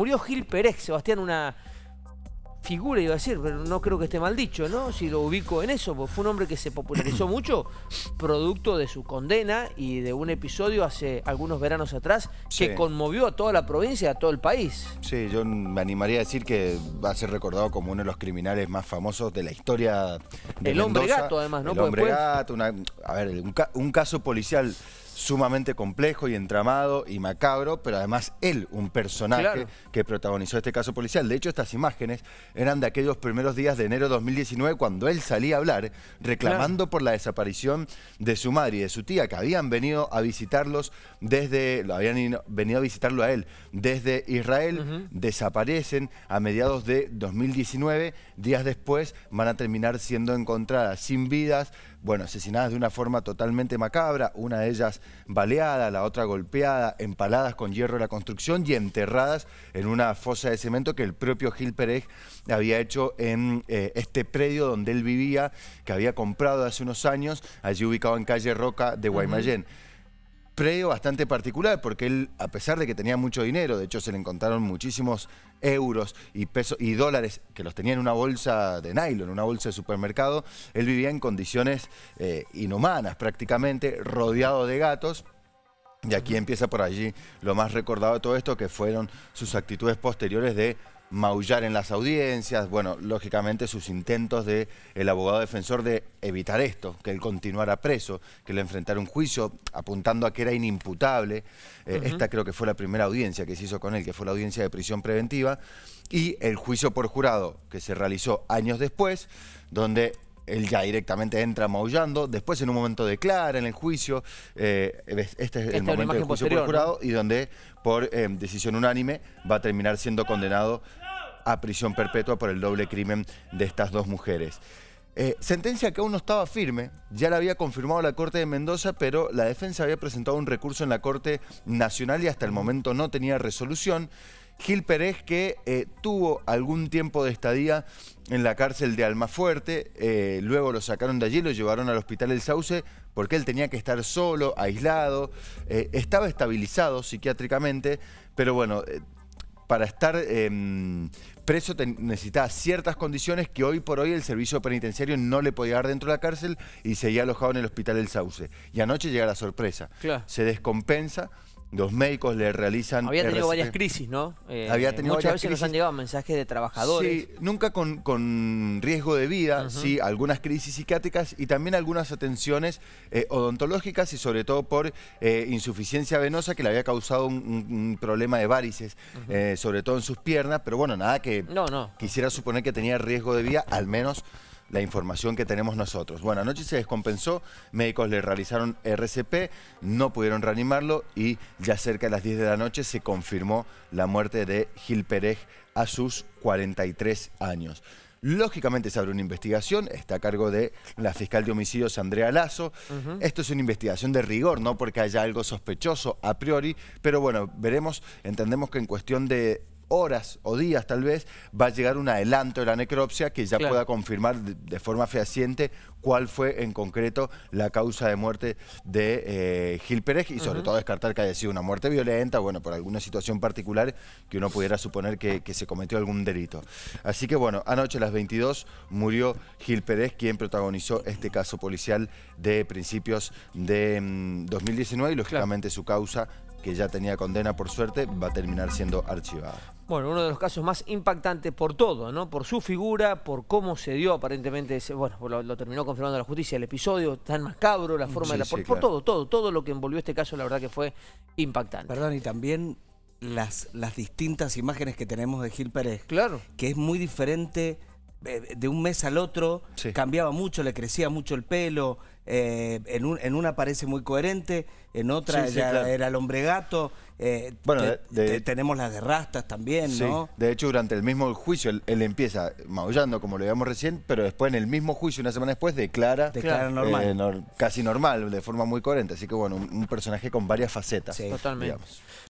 Murió Gil Pérez, Sebastián, una figura, iba a decir, pero no creo que esté mal dicho, ¿no? Si lo ubico en eso, pues fue un hombre que se popularizó mucho, producto de su condena y de un episodio hace algunos veranos atrás que conmovió a toda la provincia, a todo el país. Sí, yo me animaría a decir que va a ser recordado como uno de los criminales más famosos de la historia de El hombre gato, además, ¿no? El hombre gato, a ver, un caso policial sumamente complejo y entramado y macabro, pero además él, un personaje que protagonizó este caso policial. De hecho, estas imágenes eran de aquellos primeros días de enero de 2019 cuando él salía a hablar reclamando por la desaparición de su madre y de su tía, que habían venido a visitarlos desde, lo habían venido a visitarlo a él desde Israel, desaparecen a mediados de 2019, días después van a terminar siendo encontradas sin vidas, bueno, asesinadas de una forma totalmente macabra, una de ellas baleada, la otra golpeada, empaladas con hierro de la construcción y enterradas en una fosa de cemento que el propio Gil Pérez había hecho en eh, este predio donde él vivía, que había comprado hace unos años, allí ubicado en calle Roca de Guaymallén predio bastante particular, porque él, a pesar de que tenía mucho dinero, de hecho se le encontraron muchísimos euros y pesos y dólares que los tenía en una bolsa de nylon, en una bolsa de supermercado, él vivía en condiciones eh, inhumanas prácticamente, rodeado de gatos. Y aquí empieza por allí lo más recordado de todo esto, que fueron sus actitudes posteriores de maullar en las audiencias, bueno, lógicamente sus intentos de el abogado defensor de evitar esto, que él continuara preso, que le enfrentara un juicio apuntando a que era inimputable. Eh, esta creo que fue la primera audiencia que se hizo con él, que fue la audiencia de prisión preventiva, y el juicio por jurado que se realizó años después, donde él ya directamente entra maullando, después en un momento declara en el juicio, eh, este es el momento del juicio por jurado, y donde por eh, decisión unánime va a terminar siendo condenado a prisión perpetua por el doble crimen de estas dos mujeres. Eh, sentencia que aún no estaba firme, ya la había confirmado la Corte de Mendoza, pero la defensa había presentado un recurso en la Corte Nacional y hasta el momento no tenía resolución. Gil Pérez, que eh, tuvo algún tiempo de estadía en la cárcel de Almafuerte, eh, luego lo sacaron de allí, lo llevaron al hospital El Sauce, porque él tenía que estar solo, aislado, eh, estaba estabilizado psiquiátricamente, pero bueno, para estar em, preso necesitaba ciertas condiciones que hoy por hoy el servicio penitenciario no le podía dar dentro de la cárcel y seguía alojado en el hospital El Sauce. Y anoche llega la sorpresa, se descompensa los médicos le realizan... Había tenido varias crisis, ¿no? Eh, había tenido muchas veces crisis. nos han llegado mensajes de trabajadores. Sí, nunca con, riesgo de vida, sí, algunas crisis psiquiátricas y también algunas atenciones eh, odontológicas y sobre todo por eh, insuficiencia venosa que le había causado un, problema de varices, sobre todo en sus piernas, pero bueno, nada que quisiera suponer que tenía riesgo de vida, al menos la información que tenemos nosotros. Bueno, anoche se descompensó, médicos le realizaron RCP, no pudieron reanimarlo y ya cerca de las 10 de la noche se confirmó la muerte de Gil Pérez a sus 43 años. Lógicamente se abre una investigación, está a cargo de la fiscal de homicidios Andrea Lazo. Esto es una investigación de rigor, no porque haya algo sospechoso a priori, pero bueno, veremos, entendemos que en cuestión de horas o días tal vez va a llegar un adelanto de la necropsia que ya pueda confirmar de, forma fehaciente cuál fue en concreto la causa de muerte de eh, Gil Pérez y sobre todo descartar que haya sido una muerte violenta, bueno, por alguna situación particular que uno pudiera suponer que, se cometió algún delito. Así que bueno, anoche a las 22 murió Gil Pérez, quien protagonizó este caso policial de principios de 2019 mm, y lógicamente su causa que ya tenía condena por suerte, va a terminar siendo archivada. Bueno, uno de los casos más impactantes por todo, ¿no? Por su figura, por cómo se dio aparentemente, ese, bueno, lo, terminó confirmando la justicia, el episodio tan macabro, la forma de la... por, todo, todo, todo lo que envolvió este caso, la verdad que fue impactante. Perdón, y también las, las distintas imágenes que tenemos de Gil Pérez. Claro. Que es muy diferente eh, de un mes al otro, cambiaba mucho, le crecía mucho el pelo, eh, en, un, en, una parece muy coherente, en otra era el hombre gato. Eh, bueno, tenemos las de rastas también, ¿no? De hecho, durante el mismo juicio, él, empieza maullando, como lo veíamos recién, pero después en el mismo juicio, una semana después, declara, normal. Eh, casi normal, de forma muy coherente. Así que, bueno, un, personaje con varias facetas. Totalmente.